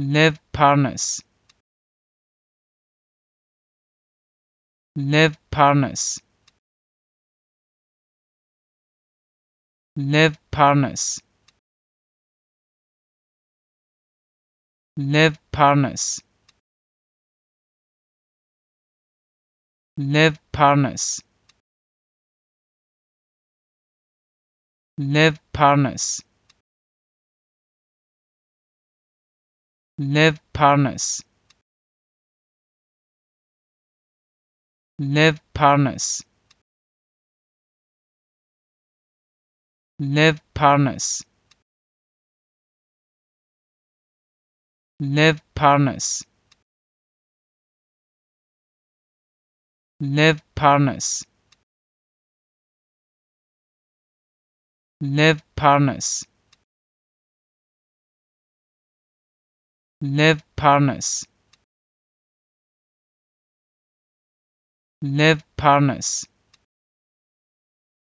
Live partners. Live partners. Live partners. Live partners. Live partners. Live partners. Lev Parnas. Lev Parnas. Lev Parnas. Lev Parnas. Lev Parnas. Lev Parnas. Live Parnas. Live Parnas.